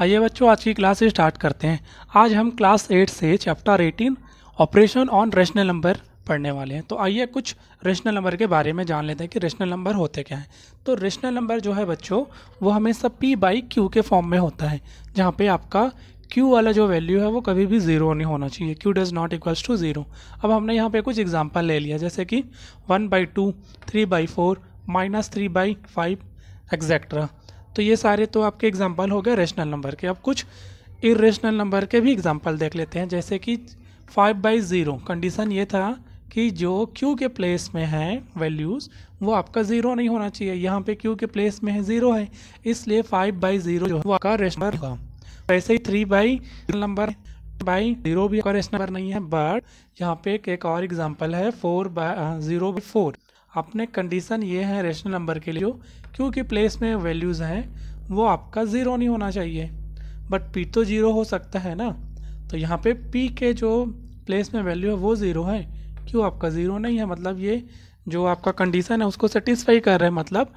आइए बच्चों आज की क्लास स्टार्ट करते हैं आज हम क्लास एट से chapter eighteen operation on rational number पढ़ने वाले हैं तो आइए कुछ रेशनल नंबर के बारे में जान लेते हैं कि रेशनल नंबर होते क्या हैं तो रेशनल नंबर जो है बच्चों वो हमेशा पी बाई क्यू के फॉर्म में होता है जहाँ पे आपका क्यू वाला जो वैल्यू है वो कभी भी ज़ीरो नहीं होना चाहिए q does not equals to zero अब हमने यहाँ पे कुछ एग्जांपल ले लिया जैसे कि one by two three by four minus three by five etcetera तो ये सारे तो आपके एग्जाम्पल हो गए रेशनल नंबर के अब कुछ इरेशनल नंबर के भी एग्जाम्पल देख लेते हैं जैसे कि फाइव बाई ज़ीरो कंडीशन ये था कि जो क्यू के प्लेस में है वैल्यूज़ वो आपका ज़ीरो नहीं होना चाहिए यहाँ पे क्यू के प्लेस में है ज़ीरो है इसलिए फाइव बाई ज़ीरो जो है वो आपका रेशनल नंबर होगा वैसे ही three by number by zero भी आपका रेशनल नंबर नहीं है बट यहाँ पे एक एक और एग्जांपल है four by zero by four अपने कंडीशन ये है रेशनल नंबर के लिए क्योंकि प्लेस में वैल्यूज़ हैं वो आपका ज़ीरो नहीं होना चाहिए बट पी तो ज़ीरो हो सकता है ना तो यहाँ पे पी के जो प्लेस में वैल्यू है वो ज़ीरो है क्यों आपका ज़ीरो नहीं है मतलब ये जो आपका कंडीशन है उसको सेटिस्फाई कर रहे हैं मतलब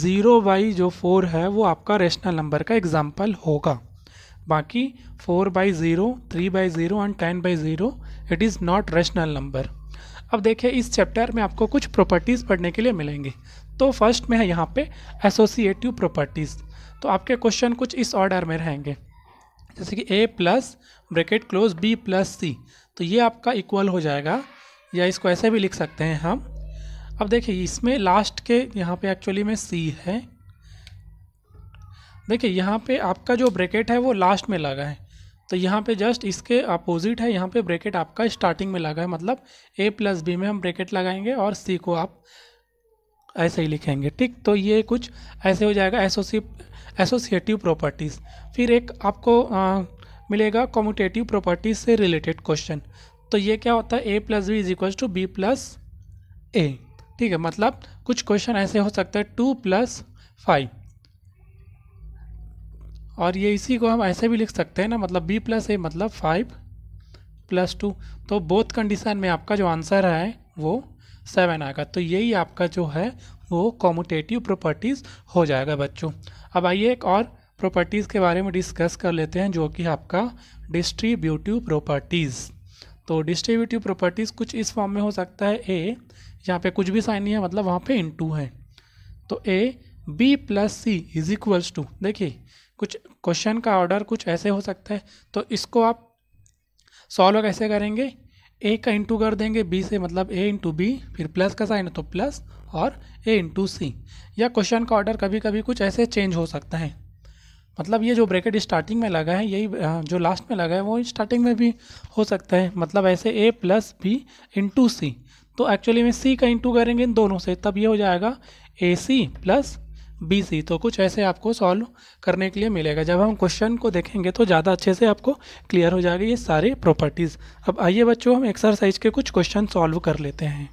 ज़ीरो बाई जो फोर है वो आपका रेशनल नंबर का एग्जाम्पल होगा बाकी four by zero three by zero and ten by zero it is not rational number अब देखिए इस चैप्टर में आपको कुछ प्रॉपर्टीज़ पढ़ने के लिए मिलेंगे तो फर्स्ट में है यहाँ पे एसोसिएटिव प्रॉपर्टीज़ तो आपके क्वेश्चन कुछ इस ऑर्डर में रहेंगे जैसे कि a plus bracket close b plus c तो ये आपका इक्वल हो जाएगा या इसको ऐसे भी लिख सकते हैं हम अब देखिए इसमें लास्ट के यहाँ पे एक्चुअली में सी है देखिए यहाँ पे आपका जो ब्रैकेट है वो लास्ट में लगा है तो यहाँ पे जस्ट इसके अपोजिट है यहाँ पे ब्रैकेट आपका स्टार्टिंग में लगा है मतलब ए प्लस बी में हम ब्रैकेट लगाएंगे और सी को आप ऐसे ही लिखेंगे ठीक तो ये कुछ ऐसे हो जाएगा एसोसी एसोसिएटिव प्रॉपर्टीज़ फिर एक आपको आ, मिलेगा कॉम्यूटेटिव प्रॉपर्टीज से रिलेटेड क्वेश्चन तो ये क्या होता है a plus b is equal to b plus a ठीक है मतलब कुछ क्वेश्चन ऐसे हो सकते हैं टू प्लस फाइव और ये इसी को हम ऐसे भी लिख सकते हैं ना मतलब बी प्लस ए मतलब फाइव प्लस टू तो बोथ कंडीशन में आपका जो आंसर है वो सेवन आएगा तो यही आपका जो है वो कॉमोटेटिव प्रॉपर्टीज़ हो जाएगा बच्चों अब आइए एक और प्रॉपर्टीज़ के बारे में डिस्कस कर लेते हैं जो कि आपका डिस्ट्रीब्यूटिव प्रॉपर्टीज़ तो डिस्ट्रीब्यूटिव प्रॉपर्टीज़ कुछ इस फॉर्म में हो सकता है ए यहाँ पे कुछ भी साइन नहीं है मतलब वहाँ पे इन टू है तो a b plus c is equals to देखिए कुछ क्वेश्चन का ऑर्डर कुछ ऐसे हो सकता है तो इसको आप सॉल्व कैसे करेंगे ए का इंटू कर देंगे बी से मतलब ए इंटू बी फिर प्लस का साइन है तो प्लस और ए इंटू सी या क्वेश्चन का ऑर्डर कभी कभी कुछ ऐसे चेंज हो सकता है मतलब ये जो ब्रैकेट स्टार्टिंग में लगा है यही जो लास्ट में लगा है वो स्टार्टिंग में भी हो सकता है मतलब ऐसे a plus b into c तो एक्चुअली में सी का इंटू करेंगे इन दोनों से तब ये हो जाएगा ए सी प्लस बी सी तो कुछ ऐसे आपको सॉल्व करने के लिए मिलेगा जब हम क्वेश्चन को देखेंगे तो ज़्यादा अच्छे से आपको क्लियर हो जाएगी ये सारे प्रॉपर्टीज़ अब आइए बच्चों हम एक्सरसाइज के कुछ क्वेश्चन सॉल्व कर लेते हैं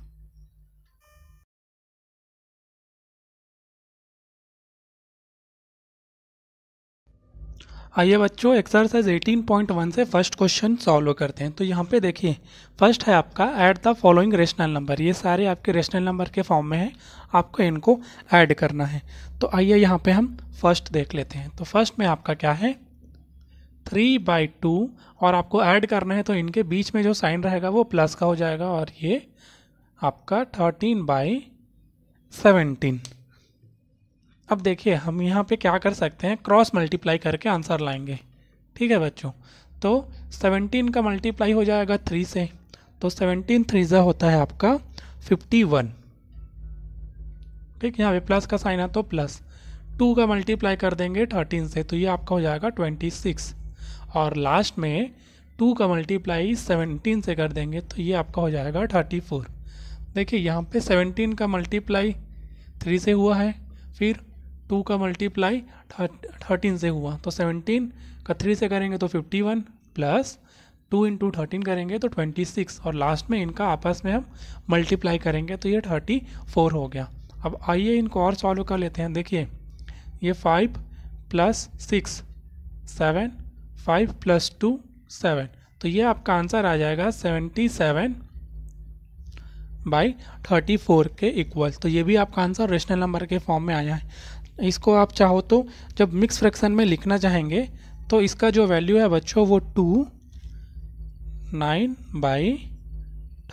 आइए बच्चों एक्सरसाइज 18.1 से फर्स्ट क्वेश्चन सॉल्व करते हैं तो यहाँ पे देखिए फर्स्ट है आपका add the following rational number ये सारे आपके रेशनल नंबर के फॉर्म में है आपको इनको ऐड करना है तो आइए यहाँ पे हम फर्स्ट देख लेते हैं तो फर्स्ट में आपका क्या है थ्री बाई टू और आपको ऐड करना है तो इनके बीच में जो साइन रहेगा वो प्लस का हो जाएगा और ये आपका थर्टीन बाई सेवेंटीन अब देखिए हम यहाँ पे क्या कर सकते हैं क्रॉस मल्टीप्लाई करके आंसर लाएंगे ठीक है बच्चों तो 17 का मल्टीप्लाई हो जाएगा 3 से तो 17 थ्री ज़ा होता है आपका 51 ठीक यहाँ पे प्लस का साइन है तो प्लस टू का मल्टीप्लाई कर देंगे थर्टीन से तो ये आपका हो जाएगा ट्वेंटी सिक्स और लास्ट में टू का मल्टीप्लाई 17 से कर देंगे तो ये आपका हो जाएगा थर्टी फोर देखिए यहाँ पे सेवनटीन का मल्टीप्लाई थ्री से हुआ है फिर टू का मल्टीप्लाई थर्टीन से हुआ तो सेवनटीन का थ्री से करेंगे तो fifty one plus two into thirteen करेंगे तो ट्वेंटी सिक्स और लास्ट में इनका आपस में हम मल्टीप्लाई करेंगे तो ये थर्टी फोर हो गया अब आइए इनको और सॉल्व कर लेते हैं देखिए ये five plus six seven five plus two seven तो ये आपका आंसर आ जाएगा seventy seven by thirty four के इक्वल तो ये भी आपका आंसर रेशनल नंबर के फॉर्म में आया है इसको आप चाहो तो जब मिक्स फ्रैक्शन में लिखना चाहेंगे तो इसका जो वैल्यू है बच्चों वो two nine by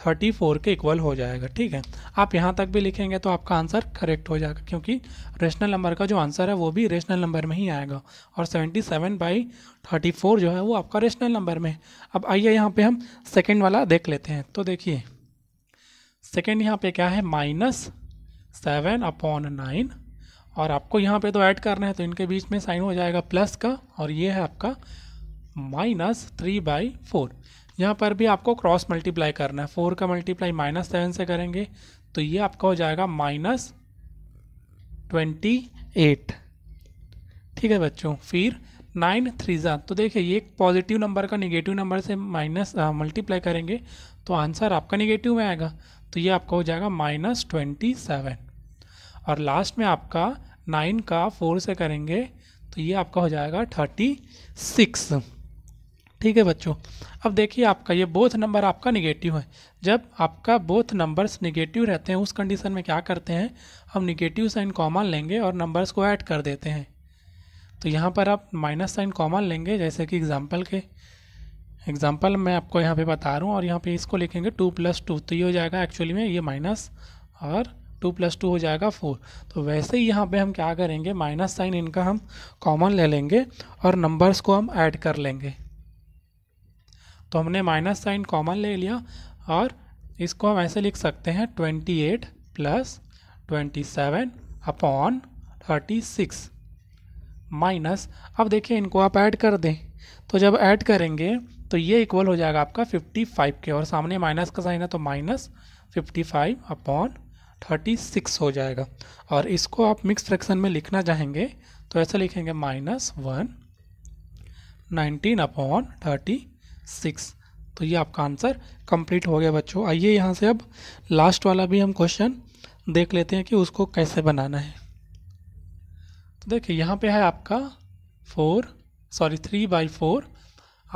thirty four के इक्वल हो जाएगा ठीक है आप यहाँ तक भी लिखेंगे तो आपका आंसर करेक्ट हो जाएगा क्योंकि रेशनल नंबर का जो आंसर है वो भी रेशनल नंबर में ही आएगा और seventy seven by thirty four जो है वो आपका रेशनल नंबर में है अब आइए यहाँ पे हम सेकेंड वाला देख लेते हैं तो देखिए सेकेंड यहाँ पे क्या है माइनस सेवन अपॉन नाइन और आपको यहाँ पे तो ऐड करना है तो इनके बीच में साइन हो जाएगा प्लस का और ये है आपका माइनस थ्री बाई फोर यहाँ पर भी आपको क्रॉस मल्टीप्लाई करना है फोर का मल्टीप्लाई माइनस सेवन से करेंगे तो ये आपका हो जाएगा माइनस ट्वेंटी एट ठीक है बच्चों फिर नाइन थ्री ज़ा तो देखिए ये एक पॉजिटिव नंबर का निगेटिव नंबर से माइनस मल्टीप्लाई करेंगे तो आंसर आपका निगेटिव में आएगा तो ये आपका हो जाएगा माइनस ट्वेंटी सेवन और लास्ट में आपका नाइन का फोर से करेंगे तो ये आपका हो जाएगा थर्टी सिक्स ठीक है बच्चों अब देखिए आपका ये बोथ नंबर आपका निगेटिव है जब आपका बोथ नंबर्स निगेटिव रहते हैं उस कंडीशन में क्या करते हैं हम निगेटिव साइन कॉमन लेंगे और नंबर्स को ऐड कर देते हैं तो यहाँ पर आप माइनस साइन कॉमन लेंगे जैसे कि एग्जाम्पल के एग्जाम्पल मैं आपको यहाँ पे बता रहा हूँ और यहाँ पे इसको लिखेंगे टू प्लस टू तो ये हो जाएगा एक्चुअली में ये माइनस और टू प्लस टू हो जाएगा फोर तो वैसे ही यहाँ पे हम क्या करेंगे माइनस साइन इनका हम कॉमन ले लेंगे और नंबर्स को हम ऐड कर लेंगे तो हमने माइनस साइन कॉमन ले लिया और इसको हम ऐसे लिख सकते हैं twenty eight plus twenty seven upon thirty six minus अब देखिए इनको आप ऐड कर दें तो जब ऐड करेंगे तो ये इक्वल हो जाएगा आपका फिफ्टी फाइव के और सामने माइनस का साइन है तो minus fifty five upon thirty six हो जाएगा और इसको आप मिक्स फ्रैक्शन में लिखना चाहेंगे तो ऐसा लिखेंगे minus one nineteen upon thirty six तो ये आपका आंसर कंप्लीट हो गया बच्चों आइए यहाँ से अब लास्ट वाला भी हम क्वेश्चन देख लेते हैं कि उसको कैसे बनाना है तो देखिए यहाँ पे है आपका four sorry three by four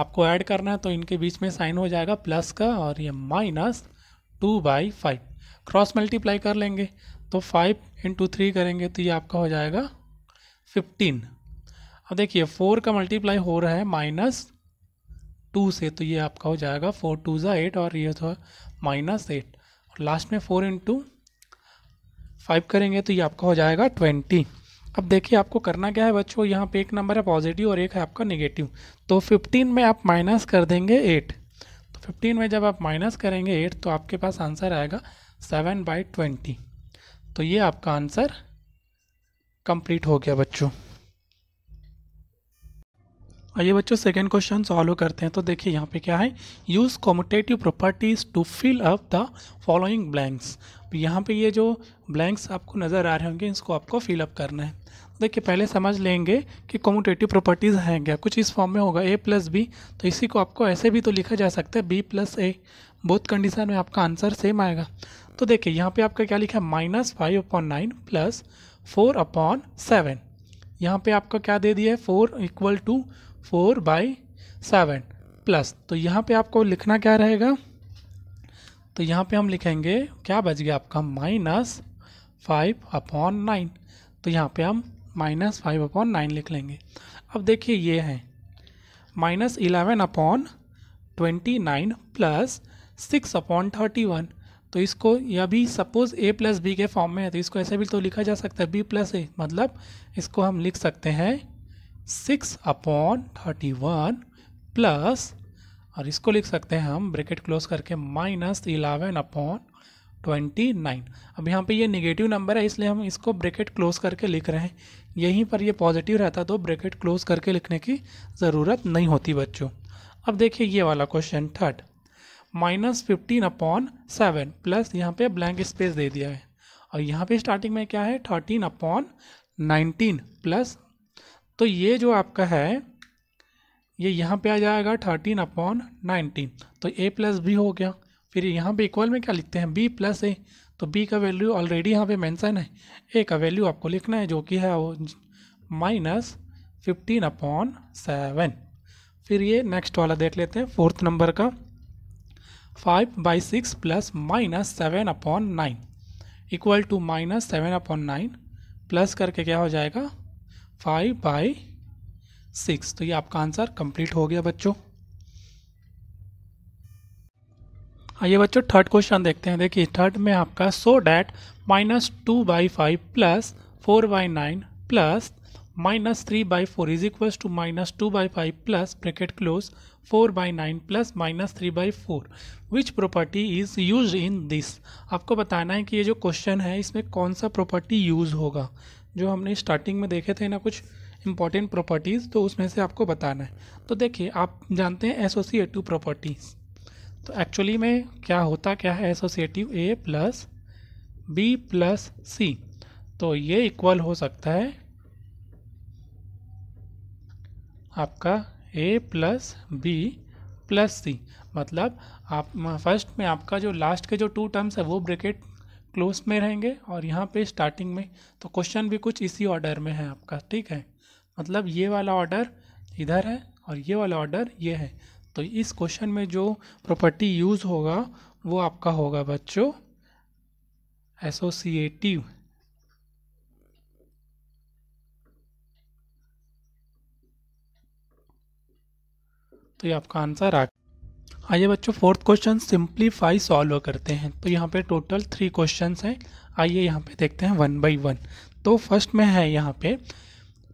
आपको ऐड करना है तो इनके बीच में साइन हो जाएगा प्लस का और ये minus two by five cross multiply कर लेंगे तो फाइव इंटू थ्री करेंगे तो ये आपका हो जाएगा फिफ्टीन अब देखिए फोर का मल्टीप्लाई हो रहा है माइनस टू से तो ये आपका हो जाएगा फोर टू ज़ा एट और ये तो माइनस एट और लास्ट में फोर इंटू फाइव करेंगे तो ये आपका हो जाएगा ट्वेंटी अब देखिए आपको करना क्या है बच्चों यहाँ पे एक नंबर है पॉजिटिव और एक है आपका नेगेटिव तो फिफ्टीन में आप माइनस कर देंगे एट तो फिफ्टीन में जब आप माइनस करेंगे एट तो आपके पास आंसर आएगा सेवन बाई ट्वेंटी तो ये आपका आंसर कंप्लीट हो गया बच्चों और ये बच्चों सेकेंड क्वेश्चन सॉल्व करते हैं तो देखिए यहाँ पे क्या है use commutative properties to fill up the following blanks यहाँ पे ये जो ब्लैंक्स आपको नज़र आ रहे होंगे इसको आपको फिल अप करना है देखिए पहले समझ लेंगे कि कॉमोटेटिव प्रॉपर्टीज़ हैं क्या कुछ इस फॉर्म में होगा ए प्लस बी तो इसी को आपको ऐसे भी तो लिखा जा सकता है बी प्लस ए बहुत कंडीशन में आपका आंसर सेम आएगा तो देखिए यहाँ पे आपका क्या लिखा है minus five upon nine plus four upon seven यहाँ पे आपका क्या दे दिया है four equal to four by seven plus तो यहाँ पे आपको लिखना क्या रहेगा तो यहाँ पे हम लिखेंगे क्या बच गया आपका माइनस फाइव अपॉन नाइन तो यहाँ पे हम माइनस फाइव अपॉन नाइन लिख लेंगे अब देखिए ये है minus eleven upon twenty nine plus six upon thirty one तो इसको या भी सपोज ए प्लस बी के फॉर्म में है तो इसको ऐसे भी तो लिखा जा सकता है बी प्लस ए मतलब इसको हम लिख सकते हैं six upon thirty one plus और इसको लिख सकते हैं हम ब्रैकेट क्लोज करके minus eleven upon twenty nine अब यहाँ पे ये नेगेटिव नंबर है इसलिए हम इसको ब्रैकेट क्लोज करके लिख रहे हैं यहीं पर ये पॉजिटिव रहता तो ब्रैकेट क्लोज करके लिखने की ज़रूरत नहीं होती बच्चों अब देखिए ये वाला question third minus fifteen upon seven plus यहाँ पे ब्लैंक स्पेस दे दिया है और यहाँ पे स्टार्टिंग में क्या है थर्टीन अपॉन नाइनटीन प्लस तो ये जो आपका है ये यहाँ पे आ जाएगा थर्टीन अपॉन नाइनटीन तो ए प्लस बी हो गया फिर यहाँ पे इक्वल में क्या लिखते हैं बी प्लस ए तो बी का वैल्यू ऑलरेडी यहाँ पे मेंशन है ए का वैल्यू आपको लिखना है जो कि है वो माइनस फिफ्टीन अपॉन सेवन फिर ये नेक्स्ट वाला देख लेते हैं फोर्थ नंबर का five by six plus minus seven upon nine equal to minus seven upon nine plus करके क्या हो जाएगा फाइव बाई सिक्स तो ये आपका आंसर कंप्लीट हो गया बच्चों आइए बच्चों थर्ड क्वेश्चन देखते हैं देखिए थर्ड में आपका so that minus two by five plus four by nine plus minus three by four is equal to minus two by five plus bracket close four by nine plus minus three by four which property is use in this आपको बताना है कि ये जो question है इसमें कौन सा प्रॉपर्टी यूज़ होगा जो हमने स्टार्टिंग में देखे थे ना कुछ इंपॉर्टेंट प्रॉपर्टीज़ तो उसमें से आपको बताना है तो देखिए आप जानते हैं एसोसिएटिव प्रॉपर्टीज़ तो एक्चुअली में क्या होता क्या है associative a plus b plus c तो ये इक्वल हो सकता है आपका a plus b plus c मतलब आप फर्स्ट में आपका जो लास्ट के जो टू टर्म्स है वो ब्रेकेट क्लोज में रहेंगे और यहाँ पे स्टार्टिंग में तो क्वेश्चन भी कुछ इसी ऑर्डर में है आपका ठीक है मतलब ये वाला ऑर्डर इधर है और ये वाला ऑर्डर ये है तो इस क्वेश्चन में जो प्रॉपर्टी यूज़ होगा वो आपका होगा बच्चों एसोसिएटिव तो ये आपका आंसर आ आइए बच्चों फोर्थ क्वेश्चन सिंप्लीफाई सॉल्व करते हैं तो यहाँ पे टोटल थ्री क्वेश्चन हैं आइए यहाँ पे देखते हैं वन बाई वन तो फर्स्ट में है यहाँ पे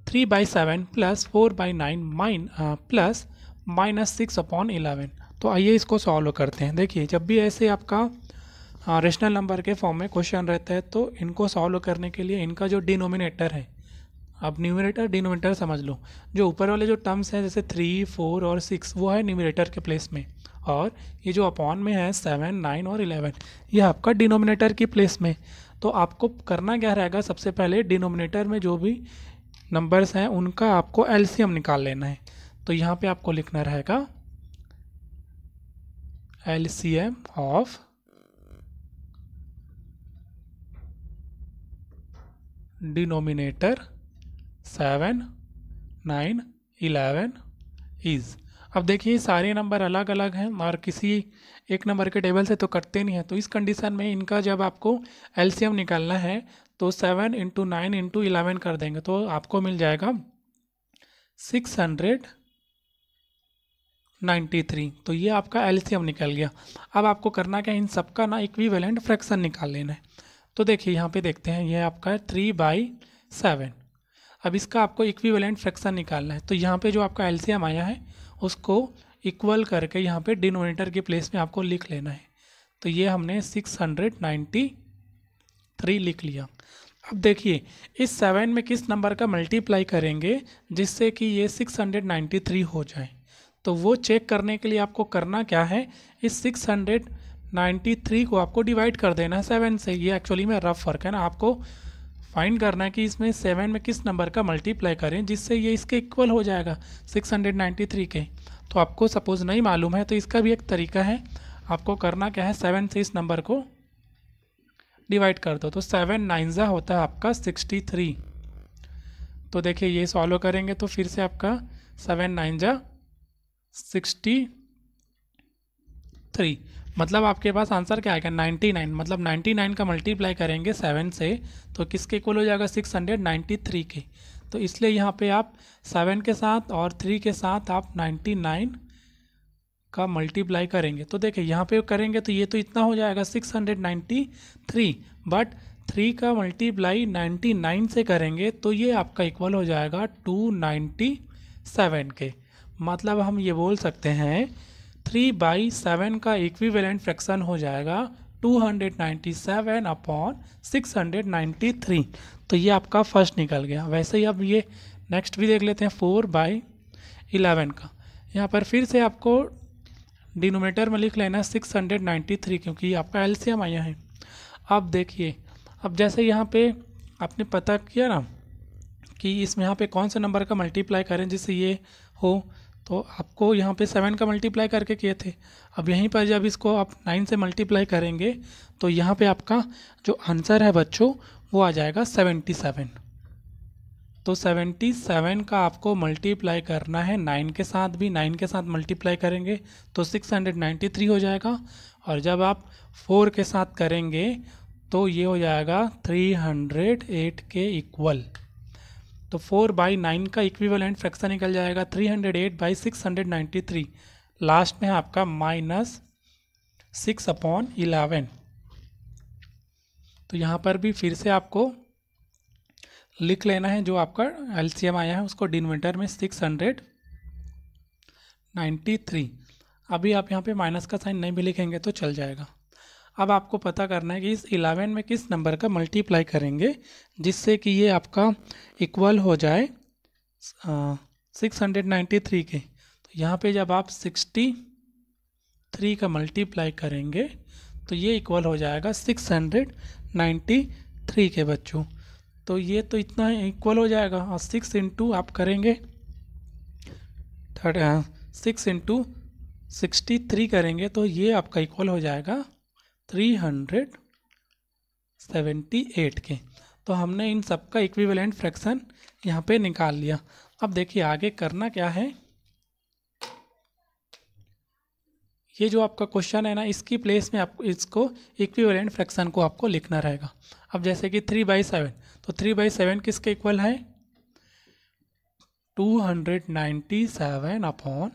three by seven plus four by nine mine plus minus six upon eleven तो आइए इसको सॉल्व करते हैं देखिए जब भी ऐसे आपका रेशनल uh, नंबर के फॉर्म में क्वेश्चन रहता है तो इनको सॉल्व करने के लिए इनका जो डिनोमिनेटर है आप न्यूमिनेटर डिनोमिनेटर समझ लो जो ऊपर वाले जो टर्म्स हैं जैसे थ्री फोर और सिक्स वो है न्यूमिनेटर के प्लेस में और ये जो अपॉन में है सेवन नाइन और इलेवन ये आपका डिनोमिनेटर की प्लेस में तो आपको करना क्या रहेगा सबसे पहले डिनोमिनेटर में जो भी नंबर्स हैं उनका आपको एलसीएम निकाल लेना है तो यहाँ पे आपको लिखना रहेगा L C M of denominator seven nine eleven is अब देखिए सारे नंबर अलग अलग हैं और किसी एक नंबर के टेबल से तो कटते नहीं हैं तो इस कंडीशन में इनका जब आपको एलसीएम निकालना है तो seven into nine into eleven कर देंगे तो आपको मिल जाएगा सिक्स हंड्रेड नाइन्टी थ्री तो ये आपका एलसीएम निकल गया अब आपको करना क्या है इन सबका ना इक्विवेलेंट फ्रैक्शन निकाल लेना है तो देखिए यहाँ पे देखते हैं ये आपका है थ्री बाई सेवन अब इसका आपको इक्विवेलेंट फ्रैक्शन निकालना है तो यहाँ पे जो आपका एल्सीयम आया है उसको इक्वल करके यहाँ पे डिनोमिनेटर के प्लेस में आपको लिख लेना है तो ये हमने 693 लिख लिया अब देखिए इस सेवन में किस नंबर का मल्टीप्लाई करेंगे जिससे कि ये 693 हो जाए तो वो चेक करने के लिए आपको करना क्या है इस 693 को आपको डिवाइड कर देना है सेवन से ये एक्चुअली में रफ फर्क है ना आपको फाइंड करना है कि इसमें सेवन में किस नंबर का मल्टीप्लाई करें जिससे ये इसके इक्वल हो जाएगा 693 के तो आपको सपोज़ नहीं मालूम है तो इसका भी एक तरीका है आपको करना क्या है सेवन से इस नंबर को डिवाइड कर दो तो सेवन नाइन्जा होता है आपका सिक्सटी थ्री तो देखिए ये सॉल्व करेंगे तो फिर से आपका सेवन नाइन्जा सिक्सटी थ्री मतलब आपके पास आंसर क्या आएगा 99 मतलब 99 का मल्टीप्लाई करेंगे 7 से तो किसके कुल हो जाएगा 693 के तो इसलिए यहाँ पे आप 7 के साथ और 3 के साथ आप 99 का मल्टीप्लाई करेंगे तो देखिए यहाँ पे करेंगे तो ये तो इतना हो जाएगा 693 बट थ्री का मल्टीप्लाई 99 से करेंगे तो ये आपका इक्वल हो जाएगा 297 के मतलब हम ये बोल सकते हैं थ्री बाई सेवन का इक्विवेलेंट फ्रैक्शन हो जाएगा 297 अपॉन 693 तो ये आपका फर्स्ट निकल गया वैसे ही अब ये नेक्स्ट भी देख लेते हैं फोर बाई इलेवन का यहाँ पर फिर से आपको डिनोमेटर में लिख लेना 693 क्योंकि ये आपका एल्सियम आया है अब देखिए अब जैसे यहाँ पे आपने पता किया ना कि इसमें यहाँ पे कौन से नंबर का मल्टीप्लाई करें जिससे ये हो तो आपको यहाँ पे सेवन का मल्टीप्लाई करके किए थे अब यहीं पर जब इसको आप नाइन से मल्टीप्लाई करेंगे तो यहाँ पे आपका जो आंसर है बच्चों वो आ जाएगा सेवेंटी सेवन तो सेवेंटी सेवन का आपको मल्टीप्लाई करना है नाइन के साथ भी नाइन के साथ मल्टीप्लाई करेंगे तो सिक्स हंड्रेड नाइन्टी थ्री हो जाएगा और जब आप फोर के साथ करेंगे तो ये हो जाएगा थ्री हंड्रेड एट के इक्वल तो फोर बाई नाइन का इक्विवेलेंट फ्रैक्शन निकल जाएगा three hundred eight by six hundred ninety three last में है आपका माइनस सिक्स अपॉन इलेवन तो यहाँ पर भी फिर से आपको लिख लेना है जो आपका एल आया है उसको डिनवेटर में सिक्स हंड्रेड नाइन्टी थ्री अभी आप यहाँ पे माइनस का साइन नहीं भी लिखेंगे तो चल जाएगा अब आपको पता करना है कि इस इलेवन में किस नंबर का मल्टीप्लाई करेंगे जिससे कि ये आपका इक्वल हो जाए सिक्स हंड्रेड नाइन्टी थ्री के तो यहाँ पे जब आप सिक्सटी थ्री का मल्टीप्लाई करेंगे तो ये इक्वल हो जाएगा सिक्स हंड्रेड नाइन्टी थ्री के बच्चों तो ये तो इतना इक्वल हो जाएगा और सिक्स इंटू आप करेंगे third six into sixty three करेंगे तो ये आपका इक्वल हो जाएगा 378 के तो हमने इन सब का इक्विवेलेंट फ्रैक्शन यहाँ पे निकाल लिया अब देखिए आगे करना क्या है ये जो आपका क्वेश्चन है ना इसकी प्लेस में आपको इसको इक्विवेलेंट फ्रैक्शन को आपको लिखना रहेगा अब जैसे कि थ्री बाई सेवन तो थ्री बाई सेवन किसके इक्वल है two hundred ninety seven upon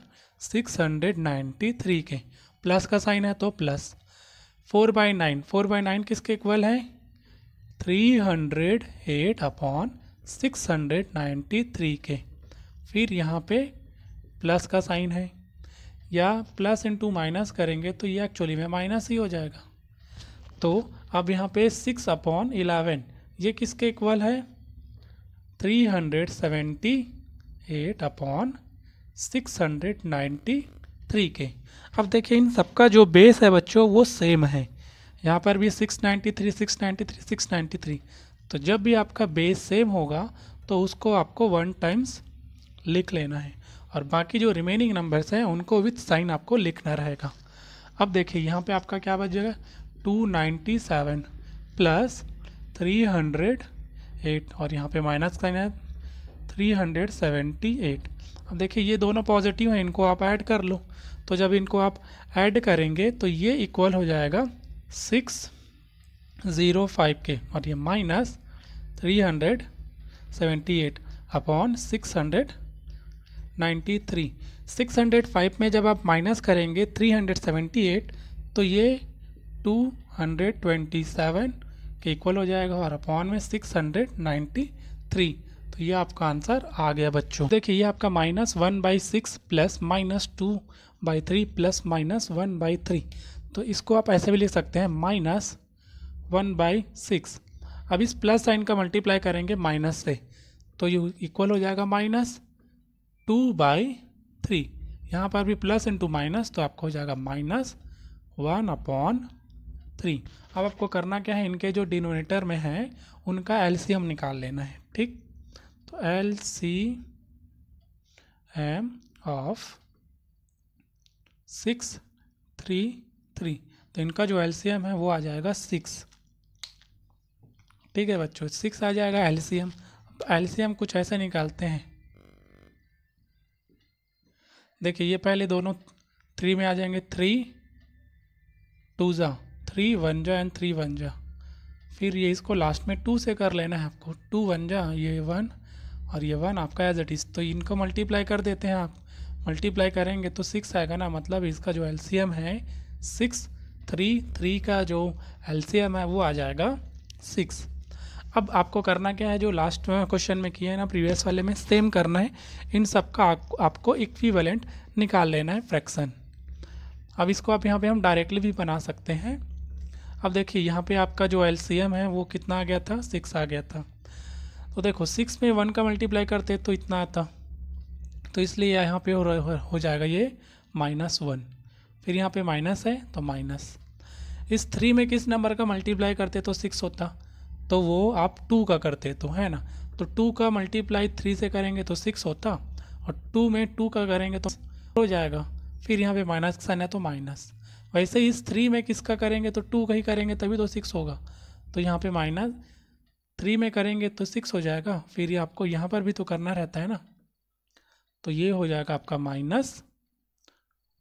six hundred ninety three के प्लस का साइन है तो plus four by nine four by nine किसके इक्वल है three hundred eight upon six hundred ninety three के फिर यहाँ पे प्लस का साइन है या प्लस इंटू माइनस करेंगे तो ये एक्चुअली में माइनस ही हो जाएगा तो अब यहाँ पे सिक्स अपॉन इलेवन ये किसके इक्वल है three hundred seventy eight upon six hundred ninety three के अब देखिए इन सबका जो बेस है बच्चों वो सेम है यहाँ पर भी six ninety three six ninety three six ninety three तो जब भी आपका बेस सेम होगा तो उसको आपको वन टाइम्स लिख लेना है और बाकी जो रिमेनिंग नंबर्स हैं उनको विथ साइन आपको लिखना रहेगा अब देखिए यहाँ पे आपका क्या बचेगा two ninety seven plus three hundred eight और यहाँ पे माइनस का है थ्री हंड्रेड सेवेंटी एट अब देखिए ये दोनों पॉजिटिव हैं इनको आप ऐड कर लो तो जब इनको आप ऐड करेंगे तो ये इक्वल हो जाएगा सिक्स ज़ीरो फाइव के और ये minus three hundred seventy eight upon six hundred ninety three six hundred five में जब आप माइनस करेंगे थ्री हंड्रेड सेवेंटी एट तो ये टू हंड्रेड ट्वेंटी सेवन के इक्वल हो जाएगा और अपॉन में सिक्स हंड्रेड नाइन्टी थ्री तो ये आपका आंसर आ गया बच्चों देखिए ये आपका minus one by six plus minus two by three plus minus one by three तो इसको आप ऐसे भी लिख सकते हैं माइनस वन बाई सिक्स अब इस प्लस साइन का मल्टीप्लाई करेंगे माइनस से तो ये इक्वल हो जाएगा माइनस टू बाई थ्री यहाँ पर भी प्लस इंटू माइनस तो आपको हो जाएगा माइनस वन अपॉन थ्री अब आपको करना क्या है इनके जो डिनोनेटर में है उनका एलसीएम निकाल लेना है ठीक तो L C M of six three three तो इनका जो एल सी एम है वो आ जाएगा सिक्स ठीक है बच्चों सिक्स आ जाएगा L C M L C M कुछ ऐसे निकालते हैं देखिए ये पहले दोनों थ्री में आ जाएंगे थ्री टू जा थ्री वन जा एंड थ्री वन जा फिर ये इसको लास्ट में टू से कर लेना है आपको टू वन जा ये वन और ये वन आपका एज इट इज़ तो इनको मल्टीप्लाई कर देते हैं आप मल्टीप्लाई करेंगे तो सिक्स आएगा ना मतलब इसका जो एल है सिक्स थ्री थ्री का जो एल है वो आ जाएगा सिक्स अब आपको करना क्या है जो लास्ट क्वेश्चन में किया है ना प्रीवियस वाले में सेम करना है इन सब का आप, आपको इक्विवेलेंट निकाल लेना है फ्रैक्शन अब इसको आप यहाँ पे हम डायरेक्टली भी बना सकते हैं अब देखिए यहाँ पे आपका जो एल है वो कितना आ गया था सिक्स आ गया था तो देखो सिक्स में वन का मल्टीप्लाई करते तो इतना आता तो इसलिए यहाँ पे हो, हो जाएगा ये माइनस वन फिर यहाँ पे माइनस है तो माइनस इस थ्री में किस नंबर का मल्टीप्लाई करते तो सिक्स होता तो वो आप टू का करते तो है ना तो टू का मल्टीप्लाई थ्री से करेंगे तो सिक्स होता और टू में टू का करेंगे तो हो जाएगा फिर यहाँ पे माइनस साइन है तो माइनस वैसे इस थ्री में किसका करेंगे तो टू का ही करेंगे तभी तो सिक्स होगा तो यहाँ पे माइनस थ्री में करेंगे तो सिक्स हो जाएगा फिर ये आपको यहाँ पर भी तो करना रहता है ना तो ये हो जाएगा आपका माइनस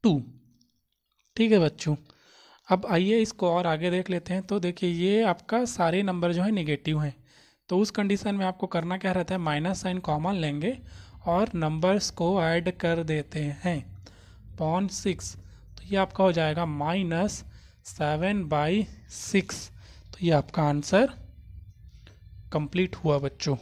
टू ठीक है बच्चों अब आइए इसको और आगे देख लेते हैं तो देखिए ये आपका सारे नंबर जो है निगेटिव हैं तो उस कंडीशन में आपको करना क्या रहता है माइनस साइन कॉमन लेंगे और नंबर्स को ऐड कर देते हैं पॉन सिक्स तो ये आपका हो जाएगा माइनस सेवन बाई सिक्स तो ये आपका आंसर कंप्लीट हुआ बच्चों